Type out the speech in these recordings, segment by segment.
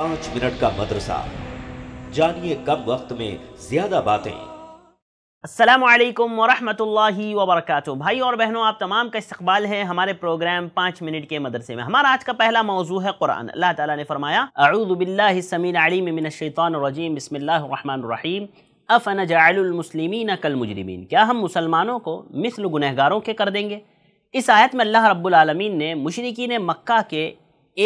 पांच मिनट का मदरसा जानिए कम वक्त में ज्यादा बातें असलम वरहमतुल्लाहि वबरकatuh भाई और बहनों आप तमाम का इस्तकबाल है हमारे प्रोग्राम पाँच मिनट के मदरसे में हमारा आज का पहला मौजू है कुरान अल्लाह ताला ने फरमाया अरुदबिल्लामीम बसमीम अफ़न जामुसलिमिन कल मुजरमिन क्या हम मुसलमानों को मिसल गुनहगारों के कर देंगे इस आयत में अल्लाह रब्बुल रबालमीन ने मुशरकिन मक्का के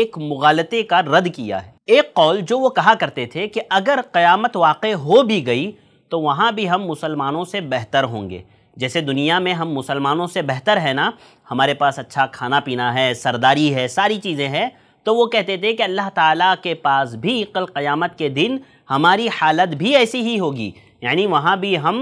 एक मुगालते का रद्द किया है एक कौल जो वो कहा करते थे कि अगर क़यामत वाक़ हो भी गई तो वहाँ भी हम मुसलमानों से बेहतर होंगे जैसे दुनिया में हम मुसलमानों से बेहतर है ना हमारे पास अच्छा खाना पीना है सरदारी है सारी चीज़ें हैं तो वो कहते थे कि अल्लाह ताला के पास भी कल क़यामत के दिन हमारी हालत भी ऐसी ही होगी यानी वहाँ भी हम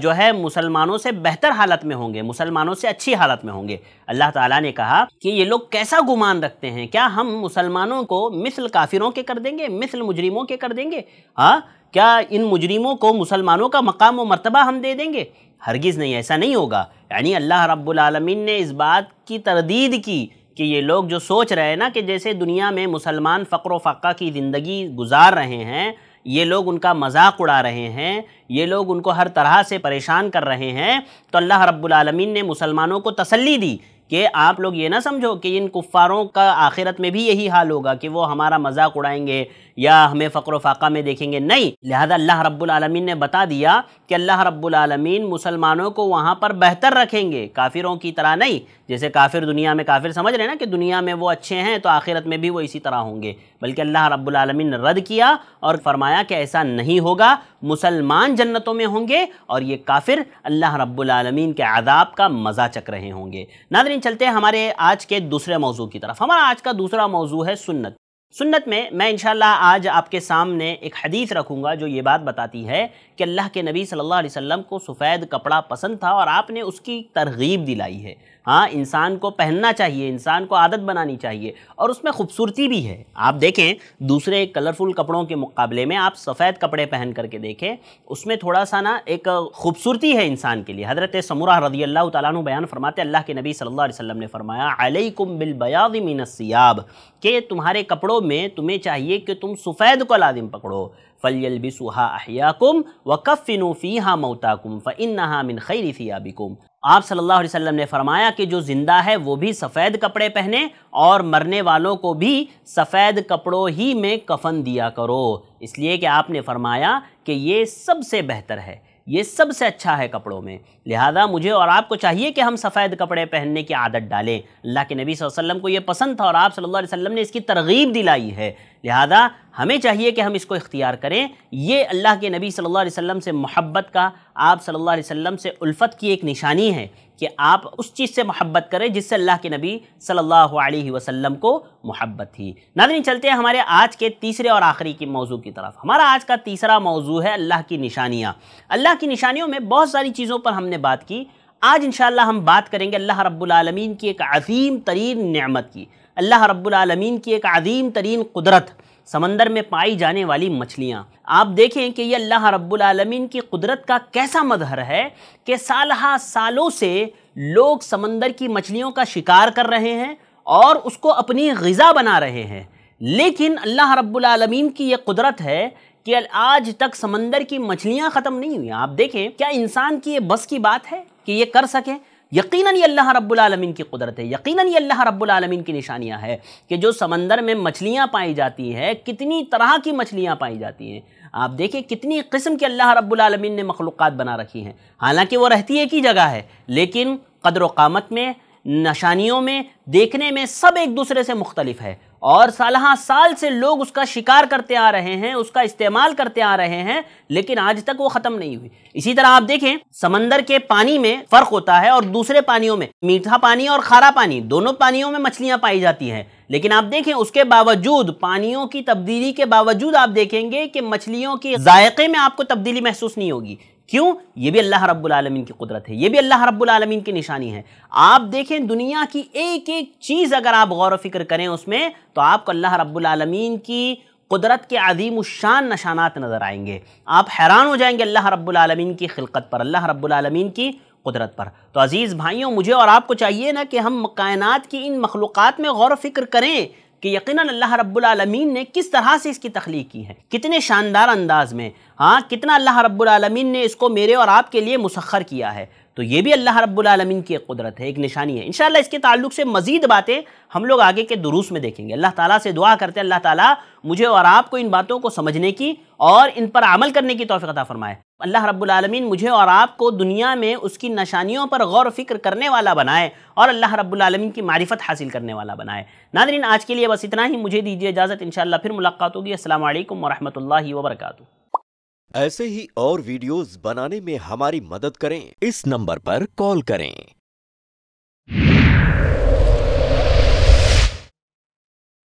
जो है मुसलमानों से बेहतर हालत में होंगे मुसलमानों से अच्छी हालत में होंगे अल्लाह ताला ने कहा कि ये लोग कैसा गुमान रखते हैं क्या हम मुसलमानों को मिसल काफिरों के कर देंगे मिसल मुजरिमों के कर देंगे हाँ क्या इन मुजरिमों को मुसलमानों का मकाम व मरतबा हम दे देंगे हरगिज़ नहीं ऐसा नहीं होगा यानी अल्लाह रब्बुलमीन ने इस बात की तरदीद की कि ये लोग जो सोच रहे हैं ना कि जैसे दुनिया में मुसलमान फ़क्र फ़ाका की ज़िंदगी गुजार रहे हैं ये लोग उनका मजाक उड़ा रहे हैं ये लोग उनको हर तरह से परेशान कर रहे हैं तो अल्लाह रब्बुल रब्बुलमीन ने मुसलमानों को तसल्ली दी कि आप लोग ये ना समझो कि इन कुफ़ारों का आखिरत में भी यही हाल होगा कि वो हमारा मजाक उड़ाएंगे या हमें फ़क्र फ़ाका में देखेंगे नहीं लिहाजा अल्लाह रब्बुलमीन ने बता दिया कि अल्लाह रब्बुलमीन मुसलमानों को वहाँ पर बेहतर रखेंगे काफिरों की तरह नहीं जैसे काफिर दुनिया में काफिर समझ रहे ना कि दुनिया में वो अच्छे हैं तो आखिरत में भी वो इसी तरह होंगे बल्कि अल्लाह रब्बुलमीन ने रद्द किया और फरमाया कि ऐसा नहीं होगा मुसलमान जन्नतों में होंगे और ये काफिर अल्लाह रब्बुलमीन के आदाब का मज़ा चक रहे होंगे नादरी नाजरीन चलते हैं हमारे आज के दूसरे मौजू की तरफ हमारा आज का दूसरा मौजू है सुन्नत सुन्नत में मैं इंशाल्लाह आज आपके सामने एक हदीस रखूंगा जो ये बात बताती है कि अल्लाह के नबी सल्लल्लाहु अलैहि वसल्लम को सफ़ेद कपड़ा पसंद था और आपने उसकी तरगीब दिलाई है हाँ इंसान को पहनना चाहिए इंसान को आदत बनानी चाहिए और उसमें खूबसूरती भी है आप देखें दूसरे कलरफुल कपड़ों के मुकाबले में आप सफ़ेद कपड़े पहन करके देखें उसमें थोड़ा सा ना एक खूबसूरती है इंसान के लिए हज़रत समूरा रजी अल्लाह तु बयान फरमाते अल्लाह के नबी सल्लल्लाहु अलैहि वसल्लम ने फरमाया अलैकुम बिल बयादिमिनसियाब के तुम्हारे कपड़ों में तुम्हें चाहिए कि तुम सफ़ैद को लादिम पकड़ो फ़लियल बिसुहा अहियाकुम व कफ़िनूफ़ी हा मऊताकुम फ़िन नहा मिन खैरी फ़ियाबिकुम आप सल्लल्लाहु अलैहि वसल्लम ने फरमाया कि जो ज़िंदा है वो भी सफ़ेद कपड़े पहने और मरने वालों को भी सफ़ेद कपड़ों ही में कफ़न दिया करो इसलिए कि आपने फरमाया कि ये सबसे बेहतर है ये सबसे अच्छा है कपड़ों में लिहाजा मुझे और आपको चाहिए कि हम सफ़ेद कपड़े पहनने की आदत डालें अल्लाह के नबी वसल्लम को ये पसंद था और आप सल्लल्लाहु अलैहि वसल्लम ने इसकी तरगीब दिलाई है लिहाजा हमें चाहिए कि हम इसको इख्तियार करें ये अल्लाह के नबी सल्लल्लाहु अलैहि वसल्लम से मोहब्बत का आप सल्लल्लाहु अलैहि वसल्लम से उल्फ़त की एक निशानी है कि आप उस चीज़ से मोहब्बत करें जिससे अल्लाह के नबी सल्लल्लाहु अलैहि वसल्लम को मोहब्बत थी नादरी चलते हैं हमारे आज के तीसरे और आखिरी की मौजू की तरफ हमारा आज का तीसरा मौजू है अल्लाह की निशानियाँ अल्लाह की निशानियों में बहुत सारी चीज़ों पर हमने बात की आज इन हम बात करेंगे अल्लाह रब्लम की एक अजीम तरीन नमत की अल्लाह रब्लम की एक अजीम तरीन कुदरत समंदर में पाई जाने वाली मछलियाँ आप देखें कि ये अल्लाह रब्बुल आलमीन की कुदरत का कैसा मजहर है कि साल सालों से लोग समंदर की मछलियों का शिकार कर रहे हैं और उसको अपनी गज़ा बना रहे हैं लेकिन अल्लाह रब्बुल आलमीन की ये कुदरत है कि आज तक समंदर की मछलियाँ ख़त्म नहीं हुई आप देखें क्या इंसान की ये बस की बात है कि ये कर सकें यकीन ये अल्लाह रब्बुलमीन की कुदरत है यकीन ये अल्लाह रब्लमिन की निशानियाँ है कि जो समंदर में मछलियाँ पाई जाती हैं कितनी तरह की मछलियाँ पाई जाती हैं आप देखिए कितनी किस्म के अल्लाह रब्बुलमीन ने मखलूक़ बना रखी हैं हालाँकि वो रहती एक ही जगह है लेकिन कदर वामत में निशानियों में देखने में सब एक दूसरे से मुख्तलिफ है और सालहा साल से लोग उसका शिकार करते आ रहे हैं उसका इस्तेमाल करते आ रहे हैं लेकिन आज तक वो खत्म नहीं हुई इसी तरह आप देखें समंदर के पानी में फर्क होता है और दूसरे पानियों में मीठा पानी और खारा पानी दोनों पानियों में मछलियां पाई जाती हैं लेकिन आप देखें उसके बावजूद पानियों की तब्दीली के बावजूद आप देखेंगे कि मछलियों के जायके में आपको तब्दीली महसूस नहीं होगी क्यों ये भी अल्लाह रब्बुल आलमीन की कुदरत है ये भी अल्लाह रब्बुल आलमीन की निशानी है आप देखें दुनिया की एक एक चीज़ अगर आप गौर फिक्र करें उसमें तो आपको अल्लाह रब्बुल आलमीन की कुदरत के अजीम शान नशानात नज़र आएंगे आप हैरान हो जाएंगे अल्लाह रब्बुल आलमीन की खिलकत पर अल्लाह रब्बुल आलमीन की कुदरत पर तो अज़ीज़ भाइयों मुझे और आपको चाहिए ना कि हम कायनात की इन मखलूक़ात में गौर वफ़िक्र फिक्र करें कि यकीन अल्लाह रब्लमीन ने किस तरह से इसकी तख्लीक की है कितने शानदार अंदाज में हाँ कितना अल्लाह रब्लमीन ने इसको मेरे और आपके लिए मुसखर किया है तो ये भी अल्लाह रब्लमीन की एक कुदरत है एक निशानी है इन इसके ताल्लुक से मज़ीद बातें हम लोग आगे के दुरूस में देखेंगे अल्लाह ताला से दुआ करते हैं अल्लाह ताला मुझे और आपको इन बातों को समझने की और इन पर अमल करने की तोफ़ी फ़रमाए अल्लाह रब्बुल मुझे और आपको दुनिया में उसकी नशानियों पर गौर फिक्र करने वाला बनाए और अल्लाह रब्बुल की मारिफत हासिल करने वाला बनाए नादरीन आज के लिए बस इतना ही मुझे दीजिए इजाज़त इन फिर मुलाकात होगी असल वरहमत वरक ऐसे ही और वीडियोस बनाने में हमारी मदद करें इस नंबर पर कॉल करें